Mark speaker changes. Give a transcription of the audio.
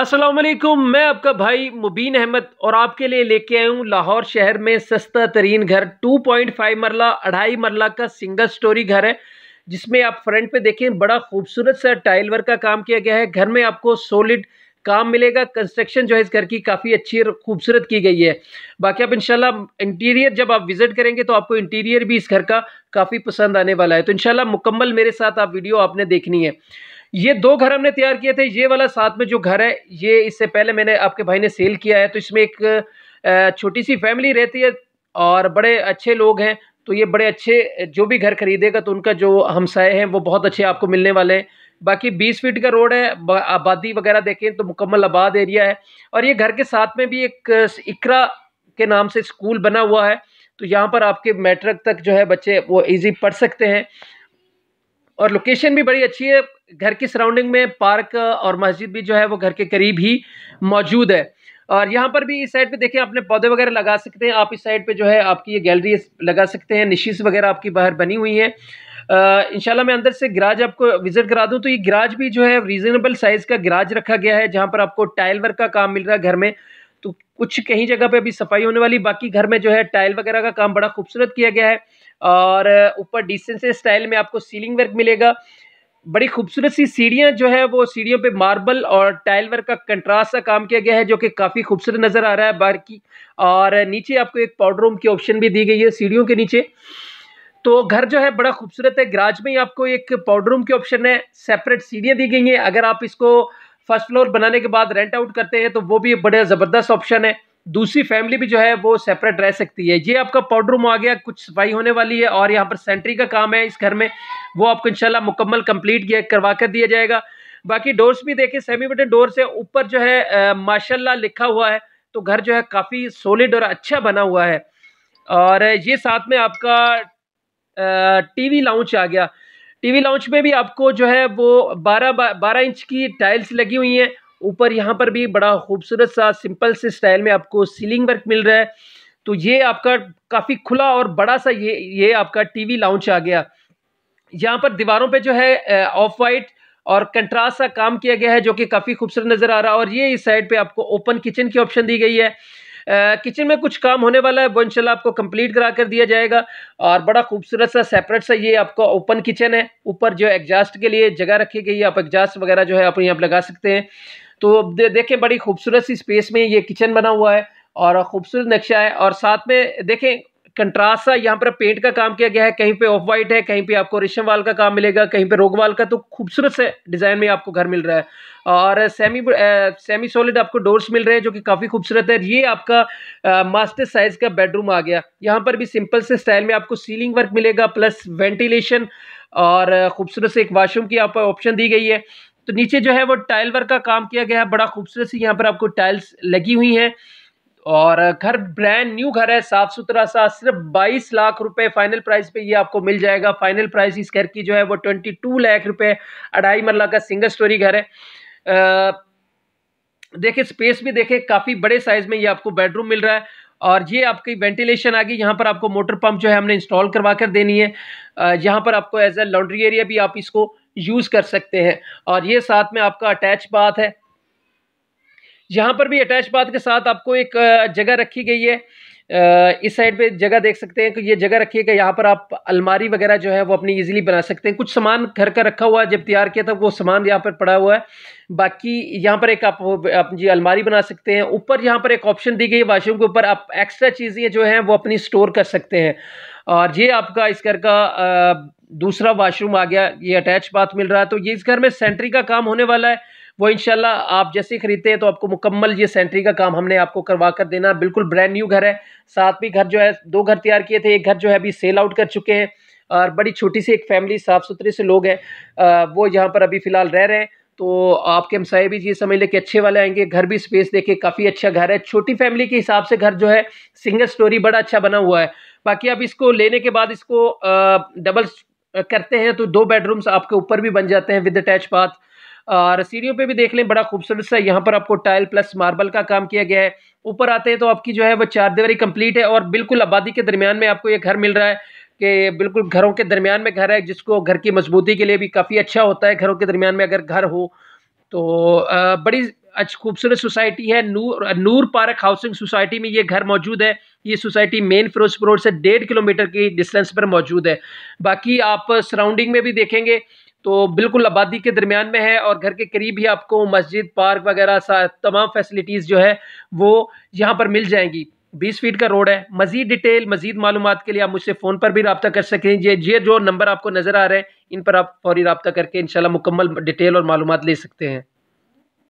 Speaker 1: असलम मैं आपका भाई मुबीन अहमद और आपके लिए लेके आया हूँ लाहौर शहर में सस्ता तरीन घर 2.5 मरला अढ़ाई मरला का सिंगल स्टोरी घर है जिसमें आप फ्रंट पे देखें बड़ा खूबसूरत सा टाइल वर्क का काम किया गया है घर में आपको सॉलिड काम मिलेगा कंस्ट्रक्शन जो है इस घर की काफ़ी अच्छी और खूबसूरत की गई है बाकी आप इंशाल्लाह इंटीरियर जब आप विज़िट करेंगे तो आपको इंटीरियर भी इस घर का काफ़ी पसंद आने वाला है तो इंशाल्लाह मुकम्मल मेरे साथ आप वीडियो आपने देखनी है ये दो घर हमने तैयार किए थे ये वाला साथ में जो घर है ये इससे पहले मैंने आपके भाई ने सेल किया है तो इसमें एक छोटी सी फैमिली रहती है और बड़े अच्छे लोग हैं तो ये बड़े अच्छे जो भी घर खरीदेगा तो उनका जो हमसाए हैं वो बहुत अच्छे आपको मिलने वाले हैं बाकी बीस फीट का रोड है आबादी वगैरह देखें तो मुकम्मल आबाद एरिया है और ये घर के साथ में भी एक इकरा के नाम से स्कूल बना हुआ है तो यहाँ पर आपके मैट्रिक तक जो है बच्चे वो इजी पढ़ सकते हैं और लोकेशन भी बड़ी अच्छी है घर की सराउंडिंग में पार्क और मस्जिद भी जो है वो घर के करीब ही मौजूद है और यहाँ पर भी इस साइड पे देखें आपने पौधे वगैरह लगा सकते हैं आप इस साइड पे जो है आपकी ये गैलरी लगा सकते हैं निशीस वगैरह आपकी बाहर बनी हुई है इंशाल्लाह मैं अंदर से गिराज आपको विजिट करा दूँ तो ये गिराज भी जो है रीज़नेबल साइज़ का गिराज रखा गया है जहाँ पर आपको टाइल वर्क का काम मिल रहा है घर में तो कुछ कहीं जगह पे अभी सफाई होने वाली बाकी घर में जो है टाइल वगैरह का काम बड़ा खूबसूरत किया गया है और ऊपर डिस्टेंस स्टाइल में आपको सीलिंग वर्क मिलेगा बड़ी खूबसूरत सी सीढ़ियाँ जो है वो सीढ़ियों पे मार्बल और टाइल वर्क का कंट्रास्ट का काम किया गया है जो कि काफ़ी खूबसूरत नज़र आ रहा है बाहर की और नीचे आपको एक पाउडर रूम की ऑप्शन भी दी गई है सीढ़ियों के नीचे तो घर जो है बड़ा खूबसूरत है गराज में ही आपको एक पाउडर रूम की ऑप्शन है सेपरेट सीढ़ियाँ दी गई हैं अगर आप इसको फर्स्ट फ्लोर बनाने के बाद रेंट आउट करते हैं तो वो भी बड़े ज़बरदस्त ऑप्शन है दूसरी फैमिली भी जो है वो सेपरेट रह सकती है ये आपका पाउडरूम रूम आ गया कुछ सफाई होने वाली है और यहाँ पर सेंट्री का काम है इस घर में वो आपको इंशाल्लाह मुकम्मल कंप्लीट किया करवा कर दिया जाएगा बाकी डोर्स भी देखें सेमी बटन डोर से ऊपर जो है माशाल्लाह लिखा हुआ है तो घर जो है काफ़ी सोलिड और अच्छा बना हुआ है और ये साथ में आपका टीवी लाउंज आ गया टीवी लाउंज में भी आपको जो है वो 12 बारह इंच की टाइल्स लगी हुई हैं ऊपर यहाँ पर भी बड़ा खूबसूरत सा सिंपल से स्टाइल में आपको सीलिंग वर्क मिल रहा है तो ये आपका काफ़ी खुला और बड़ा सा ये ये आपका टीवी लाउंज आ गया यहाँ पर दीवारों पे जो है ऑफ वाइट और कंट्रास्ट का काम किया गया है जो कि काफ़ी खूबसूरत नज़र आ रहा है और ये इस साइड पे आपको ओपन किचन की ऑप्शन दी गई है किचन में कुछ काम होने वाला है वो इनशाला आपको कंप्लीट करा कर दिया जाएगा और बड़ा खूबसूरत सा सेपरेट सा ये आपको ओपन किचन है ऊपर जो एग्जास्ट के लिए जगह रखी गई है आप एग्जास्ट वगैरह जो है आप यहाँ लगा सकते हैं तो दे, देखें बड़ी खूबसूरत सी स्पेस में ये किचन बना हुआ है और खूबसूरत नक्शा है और साथ में देखें कंट्रास्ट सा यहाँ पर पेंट का काम किया गया है कहीं पे ऑफ वाइट है कहीं पे आपको रेशम वाल का काम मिलेगा कहीं पे रोगवाल का तो खूबसूरत से डिज़ाइन में आपको घर मिल रहा है और सेमी आ, सेमी सॉलिड आपको डोर्स मिल रहे हैं जो कि काफ़ी खूबसूरत है ये आपका आ, मास्टर साइज़ का बेडरूम आ गया यहाँ पर भी सिंपल से स्टाइल में आपको सीलिंग वर्क मिलेगा प्लस वेंटिलेशन और खूबसूरत से एक वाशरूम की आप ऑप्शन दी गई है तो नीचे जो है वो टाइल वर्क का काम किया गया है बड़ा खूबसूरत सी यहाँ पर आपको टाइल्स लगी हुई हैं और घर ब्रांड न्यू घर है साफ सुथरा सा सिर्फ 22 लाख रुपए फाइनल प्राइस पे ये आपको मिल जाएगा फाइनल प्राइस इस घर की जो है वो 22 लाख रुपए अढ़ाई मरला का सिंगल स्टोरी घर है देखिए स्पेस भी देखिए काफ़ी बड़े साइज में ये आपको बेडरूम मिल रहा है और ये आपकी वेंटिलेशन आ गई यहाँ पर आपको मोटर पंप जो है हमने इंस्टॉल करवा कर देनी है यहाँ पर आपको एज ए लॉन्ड्री एरिया भी आप इसको यूज़ कर सकते हैं और ये साथ में आपका अटैच बाथ है यहाँ पर भी अटैच बाथ के साथ आपको एक जगह रखी गई है इस साइड पे जगह देख सकते हैं कि ये जगह रखी है कि यहाँ पर आप अलमारी वगैरह जो है वो अपनी इजीली बना सकते हैं कुछ सामान घर का रखा हुआ है जब तैयार किया था वो सामान यहाँ पर पड़ा हुआ है बाकी यहाँ पर एक आप अपनी अलमारी बना सकते हैं ऊपर यहाँ पर एक ऑप्शन दी गई है वाशरूम के ऊपर आप एक्स्ट्रा चीज़ें जो हैं वो अपनी स्टोर कर सकते हैं और ये आपका इस घर का दूसरा वाशरूम आ गया ये अटैच बाथ मिल रहा है तो ये इस घर में सेंट्री का काम होने वाला है वो इनशाला आप जैसे ही ख़रीदते हैं तो आपको मुकम्मल ये सेंट्री का काम हमने आपको करवा कर देना बिल्कुल ब्रांड न्यू घर है साथ भी घर जो है दो घर तैयार किए थे एक घर जो है अभी सेल आउट कर चुके हैं और बड़ी छोटी सी एक फैमिली साफ़ सुथरे से लोग हैं वो यहाँ पर अभी फ़िलहाल रह रहे हैं तो आपके हमसाए भी ये समझ लें कि अच्छे वाले आएंगे घर भी स्पेस देखे काफ़ी अच्छा घर है छोटी फैमिली के हिसाब से घर जो है सिंगल स्टोरी बड़ा अच्छा बना हुआ है बाकी अब इसको लेने के बाद इसको डबल करते हैं तो दो बेडरूम्स आपके ऊपर भी बन जाते हैं विद अटैच बाथ और सीढ़ियों पे भी देख लें बड़ा खूबसूरत सा यहाँ पर आपको टाइल प्लस मार्बल का काम किया गया है ऊपर आते हैं तो आपकी जो है वो चार दीवारी कंप्लीट है और बिल्कुल आबादी के दरमियान में आपको ये घर मिल रहा है कि बिल्कुल घरों के दरमियान में घर है जिसको घर की मजबूती के लिए भी काफ़ी अच्छा होता है घरों के दरमियान में अगर घर हो तो बड़ी अच्छी खूबसूरत सोसाइटी है Noor Noor park housing society में ये घर मौजूद है ये सोसाइटी मेन फिरोजपुर रोड से डेढ़ किलोमीटर की डिस्टेंस पर मौजूद है बाकी आप सराउंडिंग में भी देखेंगे तो बिल्कुल आबादी के दरमियान में है और घर के करीब ही आपको मस्जिद पार्क वगैरह तमाम फैसिलिटीज़ जो है वो यहाँ पर मिल जाएंगी बीस फीट का रोड है मजीद डिटेल मजीद मालूम के लिए आप मुझसे फ़ोन पर भी रबता कर सकें ये ये जो नंबर आपको नज़र आ रहे हैं इन पर आप फौरी रबता करके इन मुकम्मल डिटेल और मालूम ले सकते हैं